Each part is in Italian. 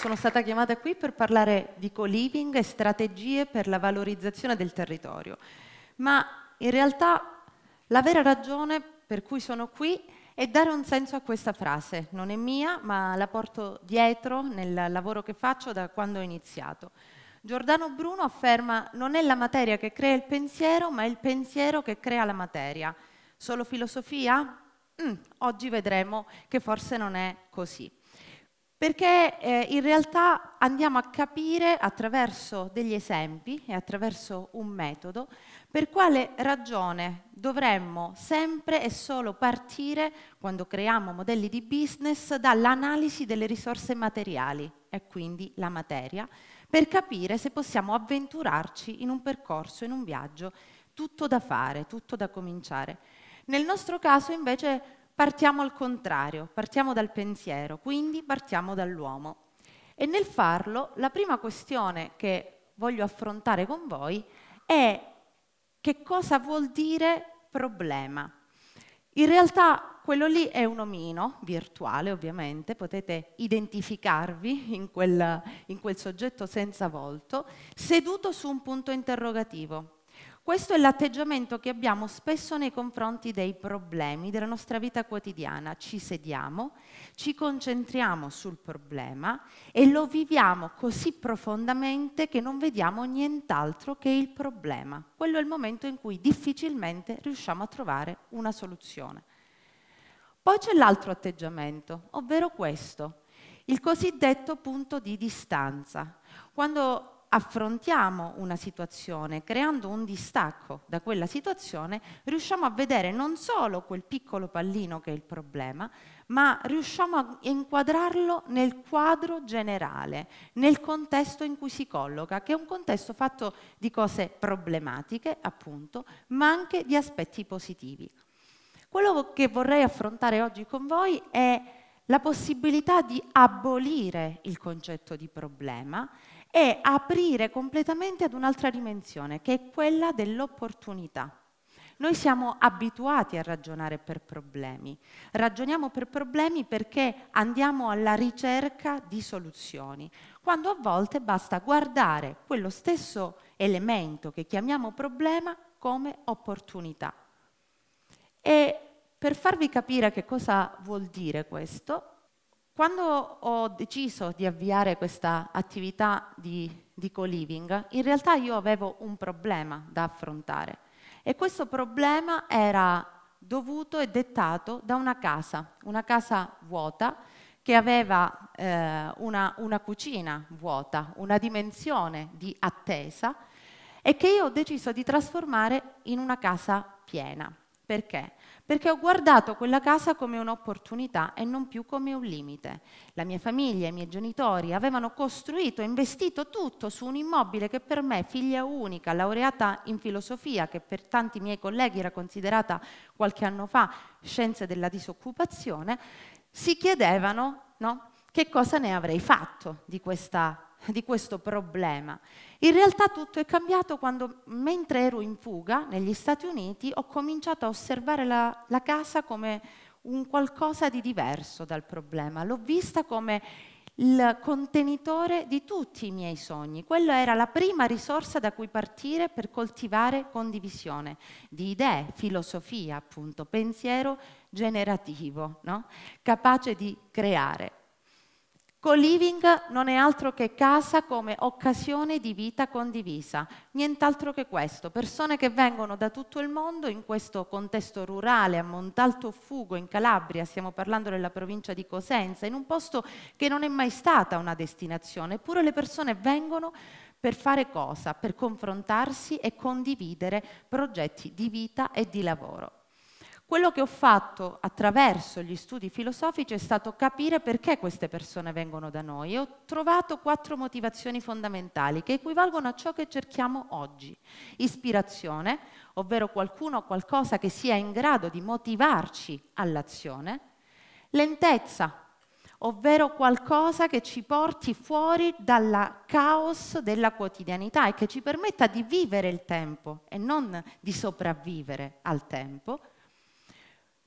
sono stata chiamata qui per parlare di co-living e strategie per la valorizzazione del territorio, ma in realtà la vera ragione per cui sono qui è dare un senso a questa frase, non è mia ma la porto dietro nel lavoro che faccio da quando ho iniziato. Giordano Bruno afferma non è la materia che crea il pensiero ma è il pensiero che crea la materia. Solo filosofia? Mm, oggi vedremo che forse non è così perché eh, in realtà andiamo a capire attraverso degli esempi e attraverso un metodo per quale ragione dovremmo sempre e solo partire, quando creiamo modelli di business, dall'analisi delle risorse materiali e quindi la materia, per capire se possiamo avventurarci in un percorso, in un viaggio, tutto da fare, tutto da cominciare. Nel nostro caso invece Partiamo al contrario, partiamo dal pensiero, quindi partiamo dall'uomo. E nel farlo la prima questione che voglio affrontare con voi è che cosa vuol dire problema. In realtà quello lì è un omino, virtuale ovviamente, potete identificarvi in quel, in quel soggetto senza volto, seduto su un punto interrogativo. Questo è l'atteggiamento che abbiamo spesso nei confronti dei problemi della nostra vita quotidiana. Ci sediamo, ci concentriamo sul problema e lo viviamo così profondamente che non vediamo nient'altro che il problema. Quello è il momento in cui difficilmente riusciamo a trovare una soluzione. Poi c'è l'altro atteggiamento, ovvero questo, il cosiddetto punto di distanza. Quando affrontiamo una situazione creando un distacco da quella situazione, riusciamo a vedere non solo quel piccolo pallino che è il problema, ma riusciamo a inquadrarlo nel quadro generale, nel contesto in cui si colloca, che è un contesto fatto di cose problematiche, appunto, ma anche di aspetti positivi. Quello che vorrei affrontare oggi con voi è la possibilità di abolire il concetto di problema e aprire completamente ad un'altra dimensione, che è quella dell'opportunità. Noi siamo abituati a ragionare per problemi, ragioniamo per problemi perché andiamo alla ricerca di soluzioni, quando a volte basta guardare quello stesso elemento che chiamiamo problema come opportunità. E per farvi capire che cosa vuol dire questo, quando ho deciso di avviare questa attività di, di co-living, in realtà io avevo un problema da affrontare e questo problema era dovuto e dettato da una casa, una casa vuota che aveva eh, una, una cucina vuota, una dimensione di attesa e che io ho deciso di trasformare in una casa piena. Perché? perché ho guardato quella casa come un'opportunità e non più come un limite. La mia famiglia, i miei genitori avevano costruito e investito tutto su un immobile che per me, figlia unica, laureata in filosofia, che per tanti miei colleghi era considerata qualche anno fa scienze della disoccupazione, si chiedevano no, che cosa ne avrei fatto di questa di questo problema. In realtà tutto è cambiato quando, mentre ero in fuga negli Stati Uniti, ho cominciato a osservare la, la casa come un qualcosa di diverso dal problema. L'ho vista come il contenitore di tutti i miei sogni. Quella era la prima risorsa da cui partire per coltivare condivisione di idee, filosofia, appunto, pensiero generativo, no? capace di creare. Co-living non è altro che casa come occasione di vita condivisa, nient'altro che questo. Persone che vengono da tutto il mondo in questo contesto rurale, a Montalto Fugo in Calabria, stiamo parlando della provincia di Cosenza, in un posto che non è mai stata una destinazione, eppure le persone vengono per fare cosa? Per confrontarsi e condividere progetti di vita e di lavoro. Quello che ho fatto attraverso gli studi filosofici è stato capire perché queste persone vengono da noi e ho trovato quattro motivazioni fondamentali che equivalgono a ciò che cerchiamo oggi. Ispirazione, ovvero qualcuno o qualcosa che sia in grado di motivarci all'azione. Lentezza, ovvero qualcosa che ci porti fuori dal caos della quotidianità e che ci permetta di vivere il tempo e non di sopravvivere al tempo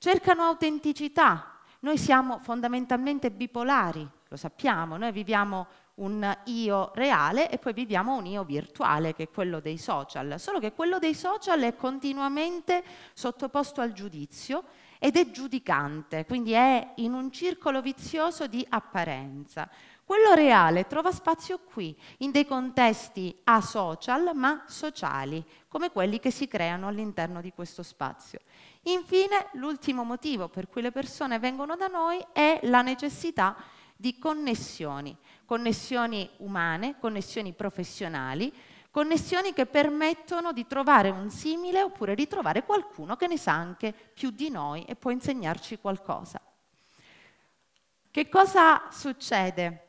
cercano autenticità. Noi siamo fondamentalmente bipolari, lo sappiamo, noi viviamo un io reale e poi viviamo un io virtuale che è quello dei social, solo che quello dei social è continuamente sottoposto al giudizio ed è giudicante, quindi è in un circolo vizioso di apparenza. Quello reale trova spazio qui, in dei contesti asocial ma sociali, come quelli che si creano all'interno di questo spazio. Infine, l'ultimo motivo per cui le persone vengono da noi è la necessità di connessioni, connessioni umane, connessioni professionali, Connessioni che permettono di trovare un simile oppure di trovare qualcuno che ne sa anche più di noi e può insegnarci qualcosa. Che cosa succede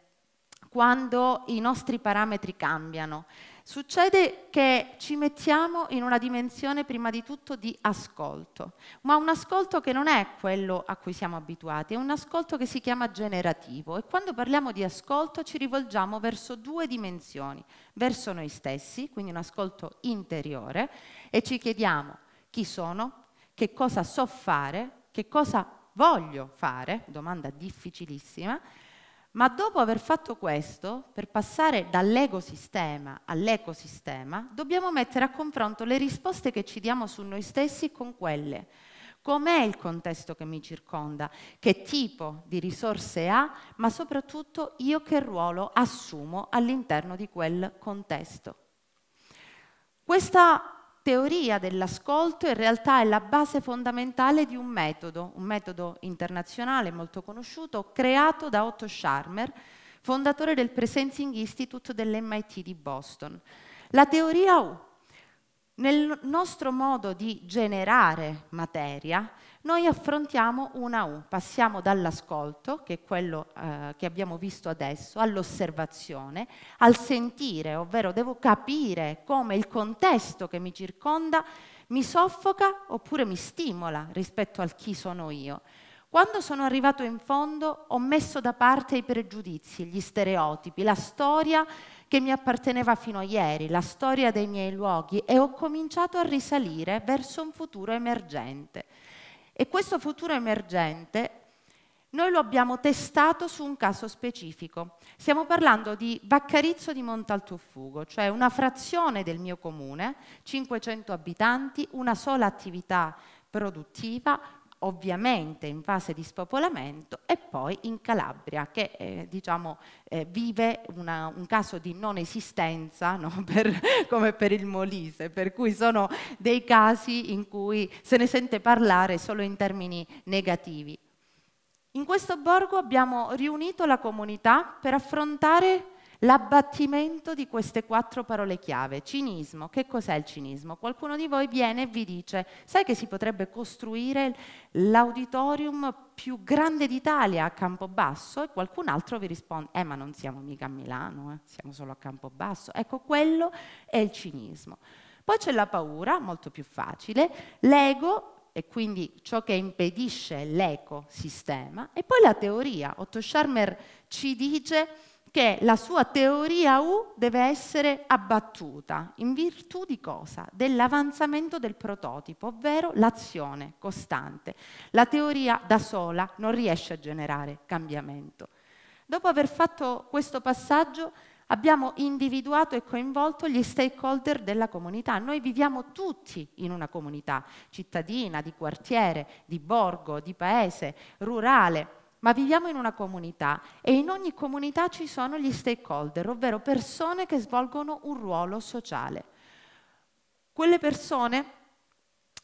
quando i nostri parametri cambiano? Succede che ci mettiamo in una dimensione prima di tutto di ascolto, ma un ascolto che non è quello a cui siamo abituati, è un ascolto che si chiama generativo e quando parliamo di ascolto ci rivolgiamo verso due dimensioni, verso noi stessi, quindi un ascolto interiore e ci chiediamo chi sono, che cosa so fare, che cosa voglio fare, domanda difficilissima, ma dopo aver fatto questo, per passare dall'ecosistema all'ecosistema, dobbiamo mettere a confronto le risposte che ci diamo su noi stessi con quelle. Com'è il contesto che mi circonda? Che tipo di risorse ha? Ma soprattutto io che ruolo assumo all'interno di quel contesto? Questa teoria dell'ascolto in realtà è la base fondamentale di un metodo, un metodo internazionale molto conosciuto, creato da Otto Scharmer, fondatore del Presencing Institute dell'MIT di Boston. La teoria U nel nostro modo di generare materia, noi affrontiamo una a un, passiamo dall'ascolto, che è quello eh, che abbiamo visto adesso, all'osservazione, al sentire, ovvero devo capire come il contesto che mi circonda mi soffoca oppure mi stimola rispetto al chi sono io. Quando sono arrivato in fondo ho messo da parte i pregiudizi, gli stereotipi, la storia che mi apparteneva fino a ieri, la storia dei miei luoghi e ho cominciato a risalire verso un futuro emergente. E questo futuro emergente noi lo abbiamo testato su un caso specifico. Stiamo parlando di Vaccarizzo di Montaltofugo, cioè una frazione del mio comune, 500 abitanti, una sola attività produttiva, ovviamente in fase di spopolamento, e poi in Calabria, che eh, diciamo, eh, vive una, un caso di non esistenza no? per, come per il Molise, per cui sono dei casi in cui se ne sente parlare solo in termini negativi. In questo borgo abbiamo riunito la comunità per affrontare L'abbattimento di queste quattro parole chiave. Cinismo, che cos'è il cinismo? Qualcuno di voi viene e vi dice, sai che si potrebbe costruire l'auditorium più grande d'Italia a Campobasso? E qualcun altro vi risponde, eh ma non siamo mica a Milano, eh, siamo solo a Campobasso. Ecco, quello è il cinismo. Poi c'è la paura, molto più facile, l'ego e quindi ciò che impedisce l'ecosistema, e poi la teoria. Otto Scharmer ci dice che la sua teoria U deve essere abbattuta in virtù di cosa? Dell'avanzamento del prototipo, ovvero l'azione costante. La teoria da sola non riesce a generare cambiamento. Dopo aver fatto questo passaggio abbiamo individuato e coinvolto gli stakeholder della comunità. Noi viviamo tutti in una comunità cittadina, di quartiere, di borgo, di paese, rurale ma viviamo in una comunità e in ogni comunità ci sono gli stakeholder, ovvero persone che svolgono un ruolo sociale. Quelle persone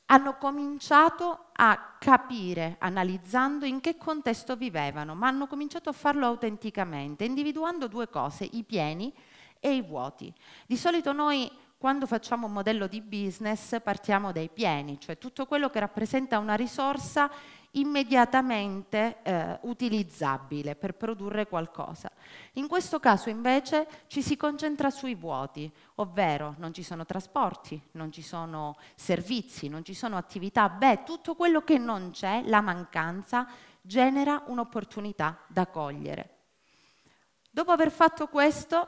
hanno cominciato a capire, analizzando in che contesto vivevano, ma hanno cominciato a farlo autenticamente, individuando due cose, i pieni e i vuoti. Di solito noi quando facciamo un modello di business partiamo dai pieni, cioè tutto quello che rappresenta una risorsa immediatamente eh, utilizzabile per produrre qualcosa. In questo caso invece ci si concentra sui vuoti, ovvero non ci sono trasporti, non ci sono servizi, non ci sono attività, beh, tutto quello che non c'è, la mancanza, genera un'opportunità da cogliere. Dopo aver fatto questo,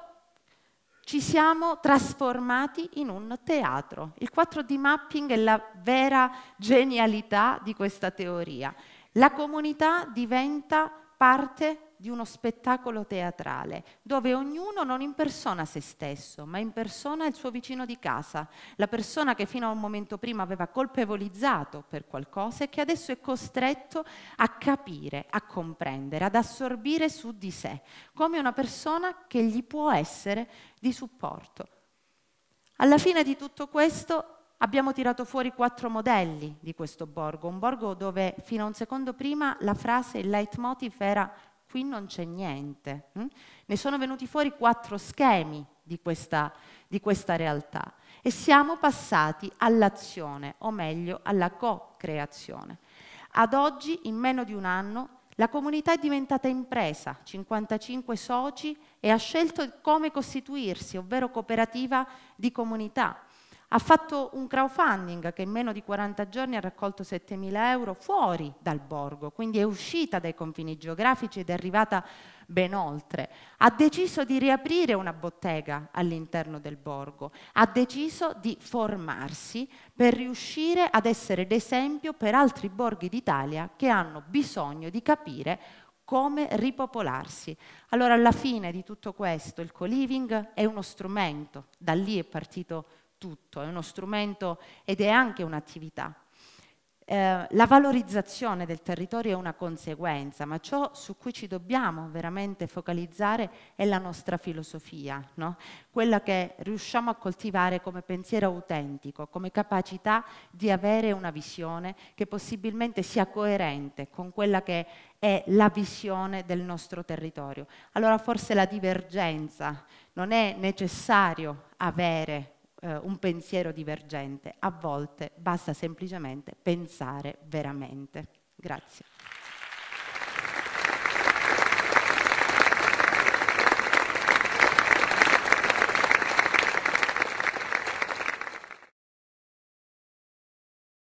ci siamo trasformati in un teatro. Il 4D mapping è la vera genialità di questa teoria. La comunità diventa parte di uno spettacolo teatrale, dove ognuno non impersona se stesso, ma impersona il suo vicino di casa, la persona che fino a un momento prima aveva colpevolizzato per qualcosa e che adesso è costretto a capire, a comprendere, ad assorbire su di sé, come una persona che gli può essere di supporto. Alla fine di tutto questo Abbiamo tirato fuori quattro modelli di questo borgo, un borgo dove fino a un secondo prima la frase, il leitmotiv era qui non c'è niente. Hm? Ne sono venuti fuori quattro schemi di questa, di questa realtà e siamo passati all'azione, o meglio alla co-creazione. Ad oggi, in meno di un anno, la comunità è diventata impresa, 55 soci, e ha scelto come costituirsi, ovvero cooperativa di comunità ha fatto un crowdfunding che in meno di 40 giorni ha raccolto 7.000 euro fuori dal borgo, quindi è uscita dai confini geografici ed è arrivata ben oltre. Ha deciso di riaprire una bottega all'interno del borgo, ha deciso di formarsi per riuscire ad essere d'esempio per altri borghi d'Italia che hanno bisogno di capire come ripopolarsi. Allora alla fine di tutto questo il co-living è uno strumento, da lì è partito tutto, è uno strumento ed è anche un'attività. Eh, la valorizzazione del territorio è una conseguenza, ma ciò su cui ci dobbiamo veramente focalizzare è la nostra filosofia, no? quella che riusciamo a coltivare come pensiero autentico, come capacità di avere una visione che possibilmente sia coerente con quella che è la visione del nostro territorio. Allora forse la divergenza non è necessario avere eh, un pensiero divergente, a volte basta semplicemente pensare veramente. Grazie.